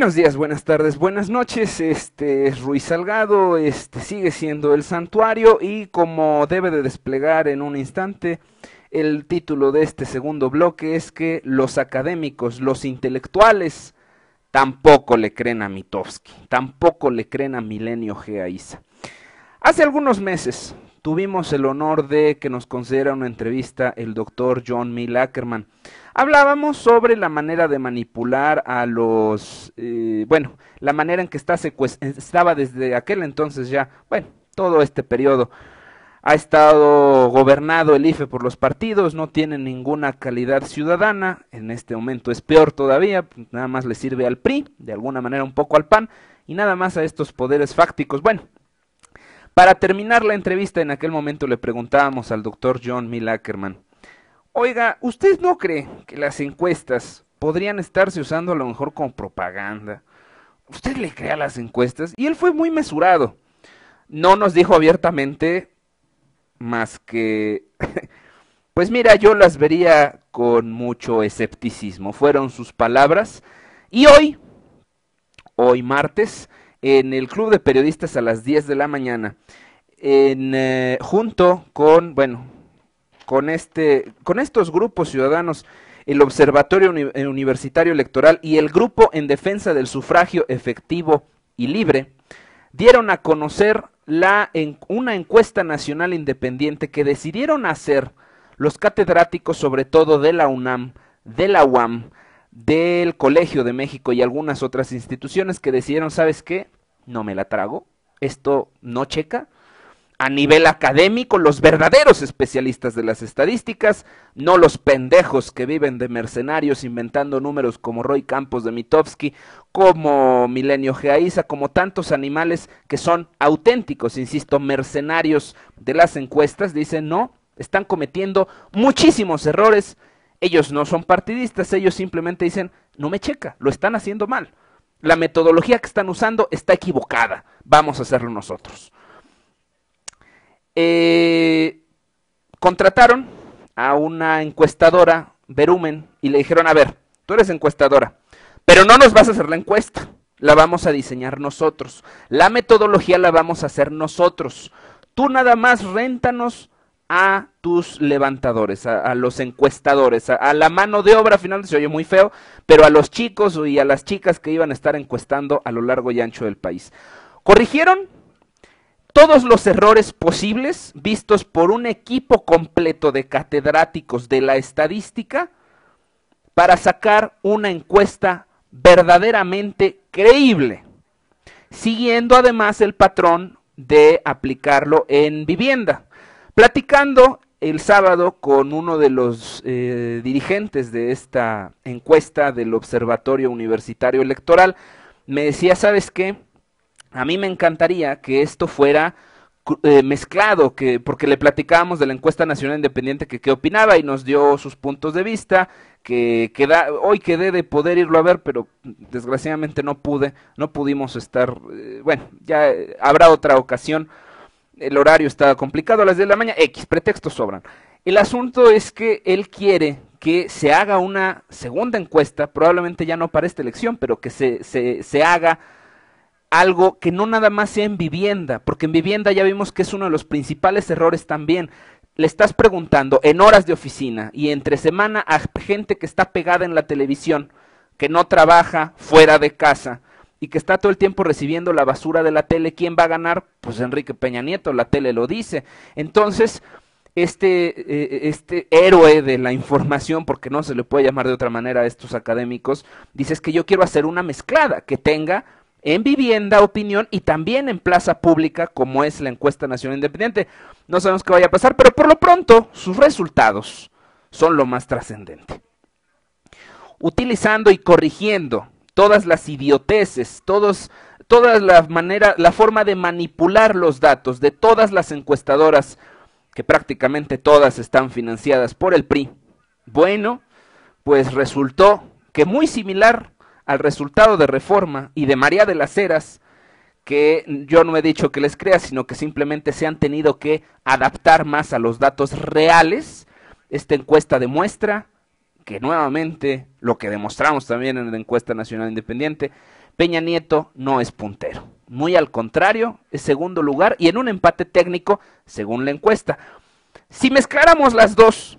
Buenos días, buenas tardes, buenas noches. Este es Ruiz Salgado, este sigue siendo el santuario y como debe de desplegar en un instante, el título de este segundo bloque es que los académicos, los intelectuales, tampoco le creen a Mitofsky, tampoco le creen a Milenio G. Hace algunos meses, tuvimos el honor de que nos concediera una entrevista el doctor John Mill Ackerman. Hablábamos sobre la manera de manipular a los, eh, bueno, la manera en que está estaba desde aquel entonces ya, bueno, todo este periodo. Ha estado gobernado el IFE por los partidos, no tiene ninguna calidad ciudadana, en este momento es peor todavía, nada más le sirve al PRI, de alguna manera un poco al PAN, y nada más a estos poderes fácticos. Bueno, para terminar la entrevista, en aquel momento le preguntábamos al doctor John Mill oiga, ¿usted no cree que las encuestas podrían estarse usando a lo mejor como propaganda? ¿Usted le crea las encuestas? Y él fue muy mesurado. No nos dijo abiertamente más que, pues mira, yo las vería con mucho escepticismo. Fueron sus palabras. Y hoy, hoy martes, en el Club de Periodistas a las 10 de la mañana, en, eh, junto con, bueno, con, este, con estos grupos ciudadanos, el Observatorio eh, Universitario Electoral y el Grupo en Defensa del Sufragio Efectivo y Libre, dieron a conocer la, una encuesta nacional independiente que decidieron hacer los catedráticos, sobre todo de la UNAM, de la UAM, del Colegio de México y algunas otras instituciones que decidieron, ¿sabes qué? No me la trago, esto no checa. A nivel académico, los verdaderos especialistas de las estadísticas, no los pendejos que viven de mercenarios inventando números como Roy Campos de Mitofsky, como Milenio Geaiza, como tantos animales que son auténticos, insisto, mercenarios de las encuestas, dicen no, están cometiendo muchísimos errores ellos no son partidistas, ellos simplemente dicen, no me checa, lo están haciendo mal. La metodología que están usando está equivocada, vamos a hacerlo nosotros. Eh, contrataron a una encuestadora, Verumen, y le dijeron, a ver, tú eres encuestadora, pero no nos vas a hacer la encuesta, la vamos a diseñar nosotros, la metodología la vamos a hacer nosotros. Tú nada más réntanos a tus levantadores, a, los encuestadores, a, a, la mano de obra, final se oye muy feo, pero a los chicos y a las chicas que iban a estar encuestando a lo largo y ancho del país. Corrigieron todos los errores posibles vistos por un equipo completo de catedráticos de la estadística para sacar una encuesta verdaderamente creíble, siguiendo además el patrón de aplicarlo en vivienda. Platicando el sábado con uno de los eh, dirigentes de esta encuesta del Observatorio Universitario Electoral, me decía, ¿sabes qué? A mí me encantaría que esto fuera eh, mezclado, que, porque le platicábamos de la encuesta nacional independiente que qué opinaba y nos dio sus puntos de vista, que hoy quedé de poder irlo a ver, pero desgraciadamente no pude, no pudimos estar, eh, bueno, ya habrá otra ocasión el horario está complicado a las 10 de la mañana, X, pretextos sobran. El asunto es que él quiere que se haga una segunda encuesta, probablemente ya no para esta elección, pero que se, se, se haga algo que no nada más sea en vivienda, porque en vivienda ya vimos que es uno de los principales errores también. Le estás preguntando en horas de oficina y entre semana a gente que está pegada en la televisión, que no trabaja fuera de casa, y que está todo el tiempo recibiendo la basura de la tele, ¿quién va a ganar? Pues Enrique Peña Nieto, la tele lo dice. Entonces, este, eh, eh, este héroe de la información, porque no se le puede llamar de otra manera a estos académicos, dice es que yo quiero hacer una mezclada que tenga en vivienda, opinión y también en plaza pública, como es la encuesta nacional independiente. No sabemos qué vaya a pasar, pero por lo pronto sus resultados son lo más trascendente. Utilizando y corrigiendo todas las idioteces, todos, todas la manera, la forma de manipular los datos de todas las encuestadoras, que prácticamente todas están financiadas por el PRI. Bueno, pues resultó que muy similar al resultado de Reforma y de María de las Heras, que yo no he dicho que les crea, sino que simplemente se han tenido que adaptar más a los datos reales. Esta encuesta demuestra que nuevamente, lo que demostramos también en la encuesta nacional independiente, Peña Nieto no es puntero. Muy al contrario, es segundo lugar y en un empate técnico, según la encuesta. Si mezcláramos las dos,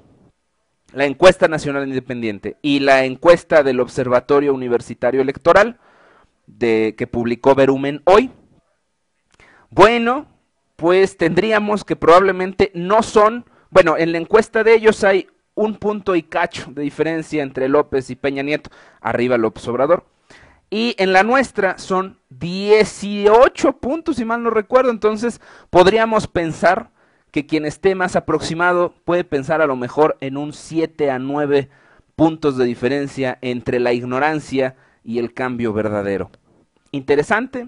la encuesta nacional independiente y la encuesta del Observatorio Universitario Electoral, de, que publicó Verumen hoy, bueno, pues tendríamos que probablemente no son, bueno, en la encuesta de ellos hay un punto y cacho de diferencia entre López y Peña Nieto. Arriba López Obrador. Y en la nuestra son 18 puntos, si mal no recuerdo. Entonces podríamos pensar que quien esté más aproximado puede pensar a lo mejor en un 7 a 9 puntos de diferencia entre la ignorancia y el cambio verdadero. Interesante.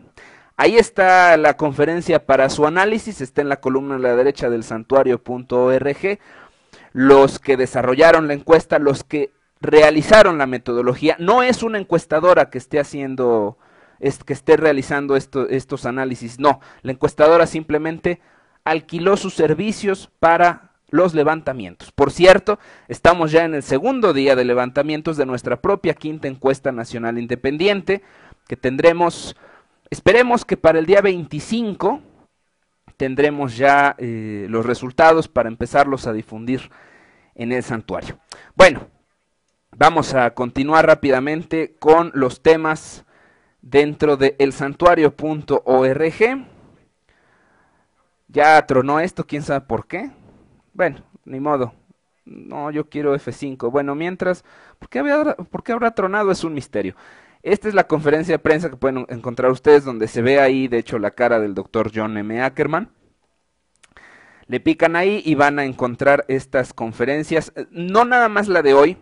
Ahí está la conferencia para su análisis. Está en la columna a la derecha del santuario.org los que desarrollaron la encuesta, los que realizaron la metodología. No es una encuestadora que esté haciendo, que esté realizando estos análisis. No, la encuestadora simplemente alquiló sus servicios para los levantamientos. Por cierto, estamos ya en el segundo día de levantamientos de nuestra propia quinta encuesta nacional independiente, que tendremos, esperemos que para el día 25 tendremos ya eh, los resultados para empezarlos a difundir en el santuario. Bueno, vamos a continuar rápidamente con los temas dentro de elsantuario.org. Ya tronó esto, quién sabe por qué. Bueno, ni modo. No, yo quiero F5. Bueno, mientras, ¿por qué habrá tronado? Es un misterio. Esta es la conferencia de prensa que pueden encontrar ustedes, donde se ve ahí, de hecho, la cara del doctor John M. Ackerman. Le pican ahí y van a encontrar estas conferencias, no nada más la de hoy,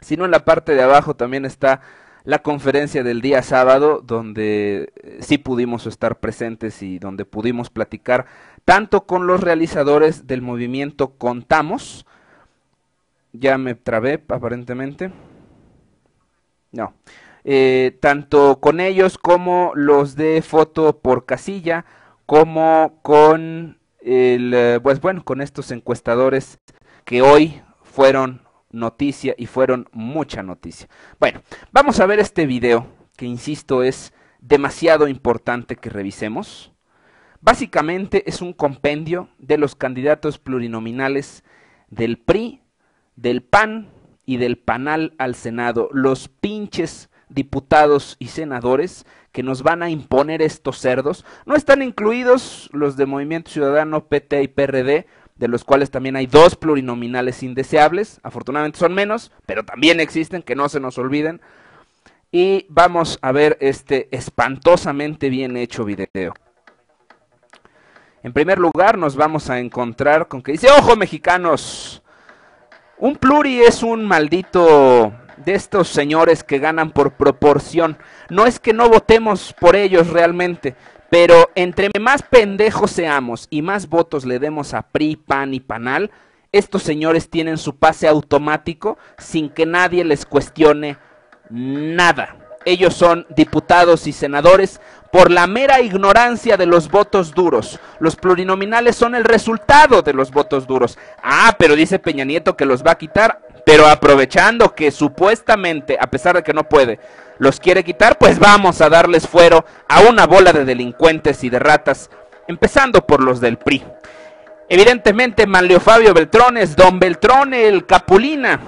sino en la parte de abajo también está la conferencia del día sábado, donde eh, sí pudimos estar presentes y donde pudimos platicar tanto con los realizadores del movimiento Contamos, ya me trabé aparentemente, no, eh, tanto con ellos como los de foto por casilla, como con el, eh, pues bueno, con estos encuestadores que hoy fueron noticia y fueron mucha noticia. Bueno, vamos a ver este video que insisto es demasiado importante que revisemos. Básicamente es un compendio de los candidatos plurinominales del PRI, del PAN y del PANAL al Senado, los pinches diputados y senadores que nos van a imponer estos cerdos. No están incluidos los de Movimiento Ciudadano, PT y PRD, de los cuales también hay dos plurinominales indeseables. Afortunadamente son menos, pero también existen, que no se nos olviden. Y vamos a ver este espantosamente bien hecho video. En primer lugar nos vamos a encontrar con que dice, ojo mexicanos, un pluri es un maldito de estos señores que ganan por proporción. No es que no votemos por ellos realmente, pero entre más pendejos seamos y más votos le demos a PRI, PAN y PANAL, estos señores tienen su pase automático sin que nadie les cuestione nada. Ellos son diputados y senadores por la mera ignorancia de los votos duros. Los plurinominales son el resultado de los votos duros. Ah, pero dice Peña Nieto que los va a quitar. Pero aprovechando que supuestamente, a pesar de que no puede, los quiere quitar, pues vamos a darles fuero a una bola de delincuentes y de ratas, empezando por los del PRI. Evidentemente, Manlio Fabio Beltrones, Don Beltrón el Capulina,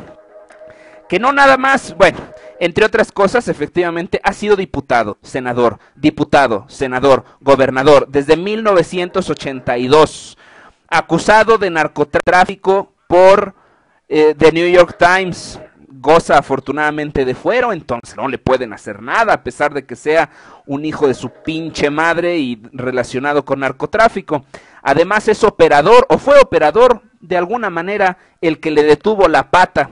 que no nada más, bueno, entre otras cosas, efectivamente, ha sido diputado, senador, diputado, senador, gobernador, desde 1982, acusado de narcotráfico por eh, The New York Times goza afortunadamente de fuero, entonces no le pueden hacer nada, a pesar de que sea un hijo de su pinche madre y relacionado con narcotráfico. Además es operador o fue operador de alguna manera el que le detuvo la pata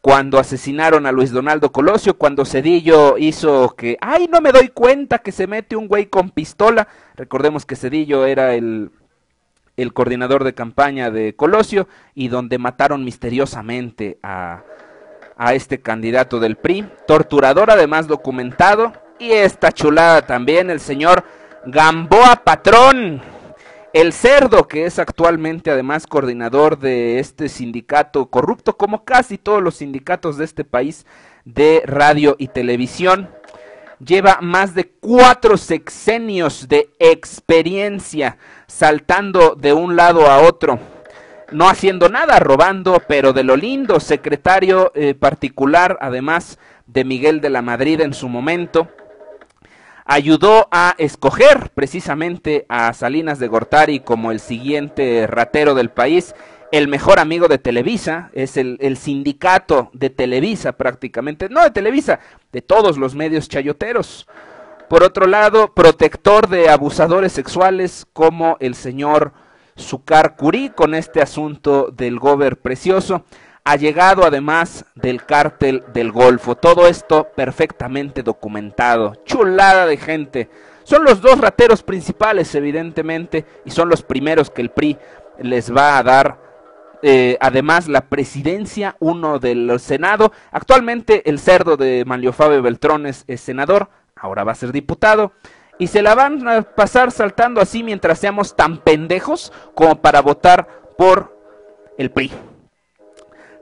cuando asesinaron a Luis Donaldo Colosio, cuando Cedillo hizo que, ay, no me doy cuenta que se mete un güey con pistola. Recordemos que Cedillo era el el coordinador de campaña de Colosio, y donde mataron misteriosamente a, este candidato del PRI, torturador además documentado, y esta chulada también, el señor Gamboa Patrón, el cerdo, que es actualmente además coordinador de este sindicato corrupto, como casi todos los sindicatos de este país de radio y televisión lleva más de cuatro sexenios de experiencia saltando de un lado a otro, no haciendo nada, robando, pero de lo lindo, secretario eh, particular, además de Miguel de la Madrid en su momento, ayudó a escoger precisamente a Salinas de Gortari como el siguiente ratero del país el mejor amigo de Televisa, es el, sindicato de Televisa prácticamente, no de Televisa, de todos los medios chayoteros. Por otro lado, protector de abusadores sexuales como el señor Zucar Curí con este asunto del gober precioso, ha llegado además del cártel del Golfo. Todo esto perfectamente documentado, chulada de gente. Son los dos rateros principales, evidentemente, y son los primeros que el PRI les va a dar eh, además la presidencia, uno del Senado. Actualmente el cerdo de Manlio Fabio Beltrones es, senador, ahora va a ser diputado y se la van a pasar saltando así mientras seamos tan pendejos como para votar por el PRI.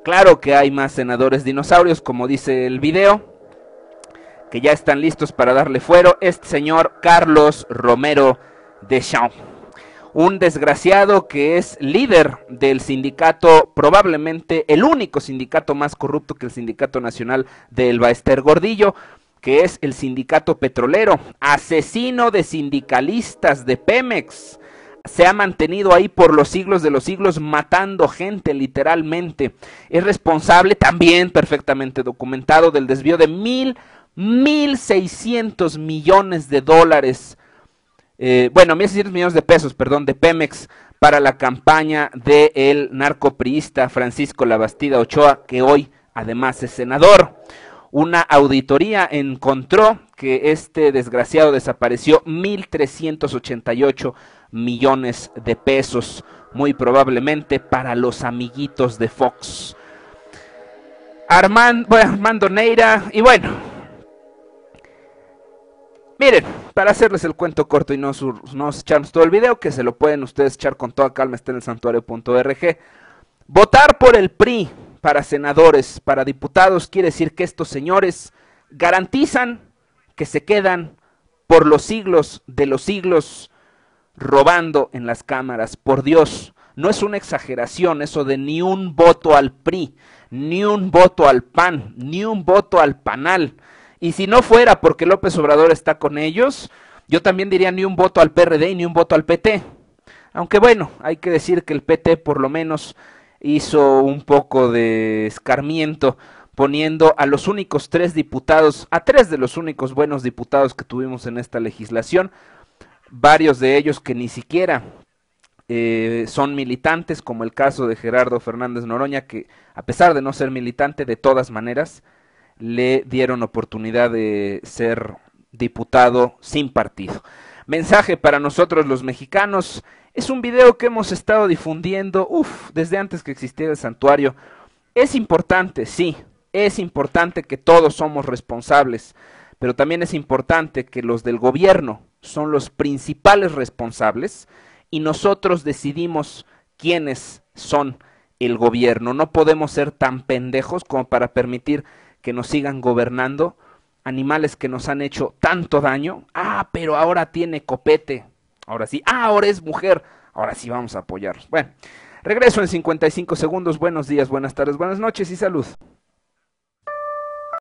Claro que hay más senadores dinosaurios, como dice el video, que ya están listos para darle fuero. Este señor Carlos Romero de Champs un desgraciado que es líder del sindicato, probablemente el único sindicato más corrupto que el Sindicato Nacional del Baester Gordillo, que es el sindicato petrolero, asesino de sindicalistas de Pemex. Se ha mantenido ahí por los siglos de los siglos matando gente literalmente. Es responsable también perfectamente documentado del desvío de mil, mil seiscientos millones de dólares eh, bueno, 1.600 millones de pesos, perdón, de Pemex para la campaña del narcopriista Francisco Labastida Ochoa, que hoy además es senador. Una auditoría encontró que este desgraciado desapareció 1.388 millones de pesos, muy probablemente para los amiguitos de Fox. Armando Neira, y bueno, miren, para hacerles el cuento corto y no, sur, no echarnos todo el video, que se lo pueden ustedes echar con toda calma, está en el santuario.org. Votar por el PRI para senadores, para diputados, quiere decir que estos señores garantizan que se quedan por los siglos de los siglos robando en las cámaras. Por Dios, no es una exageración eso de ni un voto al PRI, ni un voto al PAN, ni un voto al PANAL. Y si no fuera porque López Obrador está con ellos, yo también diría ni un voto al PRD ni un voto al PT. Aunque bueno, hay que decir que el PT por lo menos hizo un poco de escarmiento poniendo a los únicos tres diputados, a tres de los únicos buenos diputados que tuvimos en esta legislación, varios de ellos que ni siquiera eh, son militantes, como el caso de Gerardo Fernández Noroña, que a pesar de no ser militante, de todas maneras, le dieron oportunidad de ser diputado sin partido. Mensaje para nosotros los mexicanos. Es un video que hemos estado difundiendo, uff, desde antes que existiera el santuario. Es importante, sí, es importante que todos somos responsables, pero también es importante que los del gobierno son los principales responsables y nosotros decidimos quiénes son el gobierno. No podemos ser tan pendejos como para permitir que nos sigan gobernando, animales que nos han hecho tanto daño. Ah, pero ahora tiene copete. Ahora sí, ah, ahora es mujer. Ahora sí vamos a apoyarlos. Bueno, regreso en 55 segundos. Buenos días, buenas tardes, buenas noches y salud.